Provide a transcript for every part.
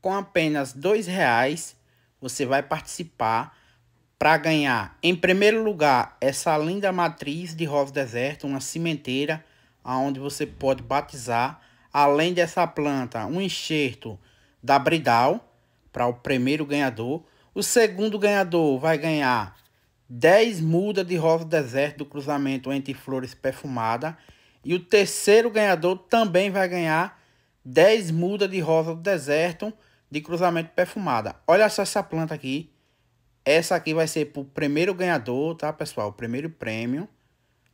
Com apenas R$ reais você vai participar para ganhar, em primeiro lugar, essa linda matriz de rosa deserto, uma cimenteira aonde você pode batizar, além dessa planta, um enxerto da Bridal para o primeiro ganhador. O segundo ganhador vai ganhar 10 mudas de rosa deserto do cruzamento entre flores perfumada. E o terceiro ganhador também vai ganhar 10 mudas de rosa do deserto de cruzamento perfumada. Olha só essa planta aqui. Essa aqui vai ser para o primeiro ganhador, tá, pessoal? O primeiro prêmio.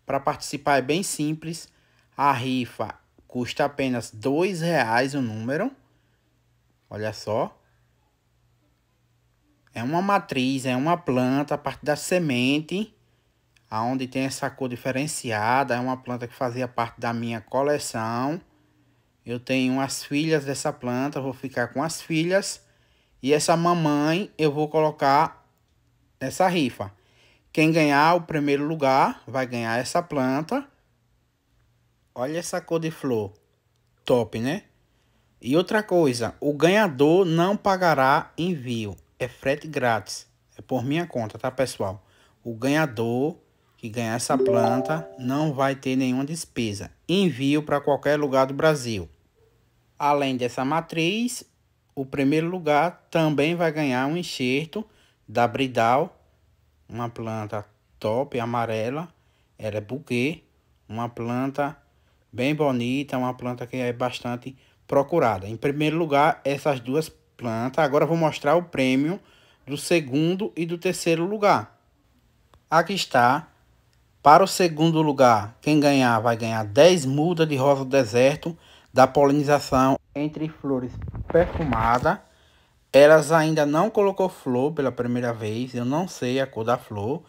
Para participar é bem simples. A rifa custa apenas R$ 2,00 o número. Olha só. É uma matriz, é uma planta, a parte da semente, aonde tem essa cor diferenciada. É uma planta que fazia parte da minha coleção. Eu tenho as filhas dessa planta, vou ficar com as filhas. E essa mamãe eu vou colocar nessa rifa. Quem ganhar o primeiro lugar vai ganhar essa planta. Olha essa cor de flor. Top, né? E outra coisa, o ganhador não pagará envio. É frete grátis. É por minha conta, tá, pessoal? O ganhador que ganhar essa planta não vai ter nenhuma despesa. Envio para qualquer lugar do Brasil. Além dessa matriz, o primeiro lugar também vai ganhar um enxerto da Bridal, uma planta top amarela, ela é buquê, uma planta bem bonita, uma planta que é bastante procurada. Em primeiro lugar, essas duas plantas. Agora vou mostrar o prêmio do segundo e do terceiro lugar. Aqui está. Para o segundo lugar, quem ganhar vai ganhar 10 mudas de rosa do deserto da polinização entre flores perfumada. Elas ainda não colocou flor pela primeira vez, eu não sei a cor da flor.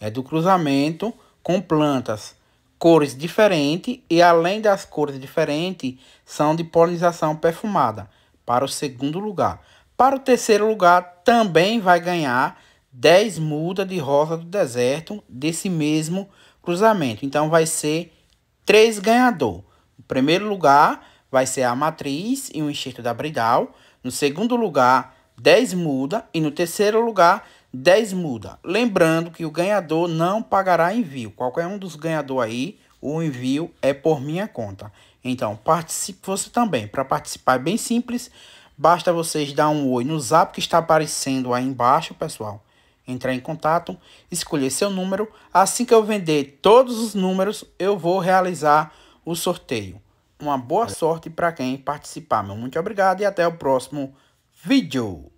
É do cruzamento com plantas cores diferentes e além das cores diferentes são de polinização perfumada para o segundo lugar. Para o terceiro lugar também vai ganhar 10 mudas de rosa do deserto desse mesmo cruzamento. Então vai ser três ganhador. primeiro lugar vai ser a matriz e o enxerto da bridal. No segundo lugar, 10 muda. E no terceiro lugar, 10 muda. Lembrando que o ganhador não pagará envio. Qualquer um dos ganhadores aí, o envio é por minha conta. Então, participe você também. Para participar é bem simples. Basta vocês dar um oi no zap que está aparecendo aí embaixo, pessoal. Entrar em contato, escolher seu número. Assim que eu vender todos os números, eu vou realizar o sorteio uma boa sorte para quem participar, meu. Muito obrigado e até o próximo vídeo.